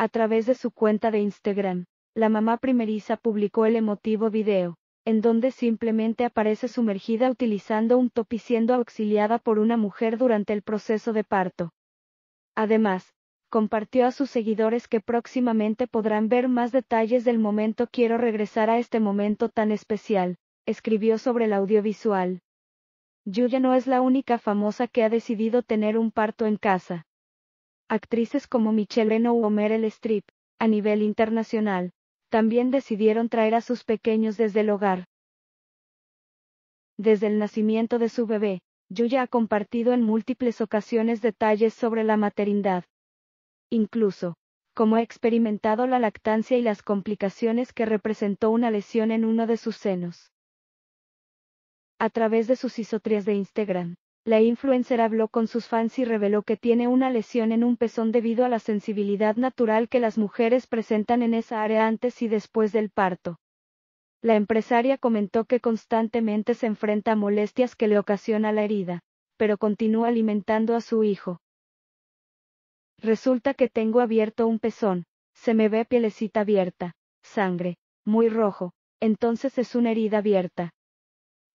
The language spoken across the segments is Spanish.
A través de su cuenta de Instagram, la mamá primeriza publicó el emotivo video, en donde simplemente aparece sumergida utilizando un topi siendo auxiliada por una mujer durante el proceso de parto. Además, compartió a sus seguidores que próximamente podrán ver más detalles del momento Quiero regresar a este momento tan especial, escribió sobre el audiovisual. Yuya no es la única famosa que ha decidido tener un parto en casa. Actrices como Michelle Reno o Meryl Streep, a nivel internacional, también decidieron traer a sus pequeños desde el hogar. Desde el nacimiento de su bebé, Yuya ha compartido en múltiples ocasiones detalles sobre la maternidad. Incluso, como ha experimentado la lactancia y las complicaciones que representó una lesión en uno de sus senos. A través de sus isotrias de Instagram, la influencer habló con sus fans y reveló que tiene una lesión en un pezón debido a la sensibilidad natural que las mujeres presentan en esa área antes y después del parto. La empresaria comentó que constantemente se enfrenta a molestias que le ocasiona la herida, pero continúa alimentando a su hijo. Resulta que tengo abierto un pezón, se me ve pielecita abierta, sangre, muy rojo, entonces es una herida abierta.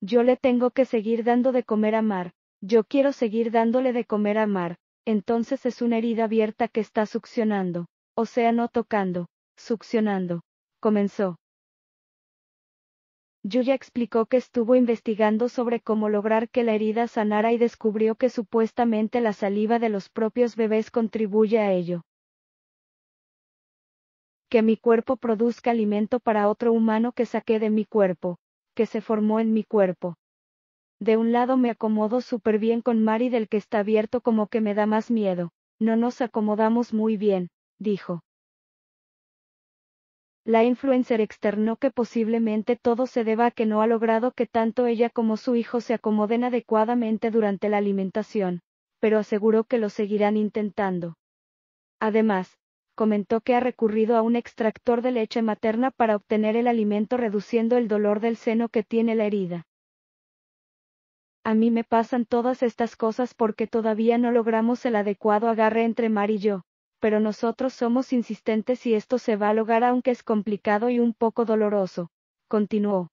Yo le tengo que seguir dando de comer a Mar, yo quiero seguir dándole de comer a Mar, entonces es una herida abierta que está succionando, o sea, no tocando, succionando. Comenzó. Yuya explicó que estuvo investigando sobre cómo lograr que la herida sanara y descubrió que supuestamente la saliva de los propios bebés contribuye a ello. Que mi cuerpo produzca alimento para otro humano que saqué de mi cuerpo, que se formó en mi cuerpo. De un lado me acomodo súper bien con Mari del que está abierto como que me da más miedo. No nos acomodamos muy bien, dijo. La influencer externó que posiblemente todo se deba a que no ha logrado que tanto ella como su hijo se acomoden adecuadamente durante la alimentación, pero aseguró que lo seguirán intentando. Además, comentó que ha recurrido a un extractor de leche materna para obtener el alimento reduciendo el dolor del seno que tiene la herida. A mí me pasan todas estas cosas porque todavía no logramos el adecuado agarre entre Mar y yo, pero nosotros somos insistentes y esto se va a lograr aunque es complicado y un poco doloroso, continuó.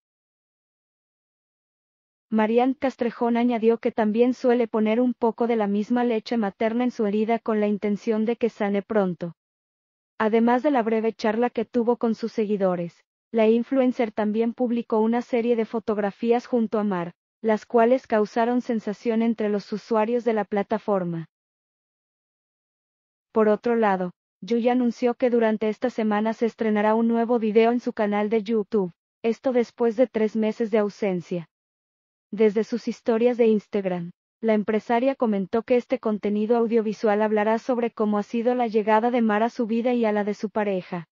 Marianne Castrejón añadió que también suele poner un poco de la misma leche materna en su herida con la intención de que sane pronto. Además de la breve charla que tuvo con sus seguidores, la influencer también publicó una serie de fotografías junto a Mar, las cuales causaron sensación entre los usuarios de la plataforma. Por otro lado, Yuya anunció que durante esta semana se estrenará un nuevo video en su canal de YouTube, esto después de tres meses de ausencia. Desde sus historias de Instagram, la empresaria comentó que este contenido audiovisual hablará sobre cómo ha sido la llegada de Mar a su vida y a la de su pareja.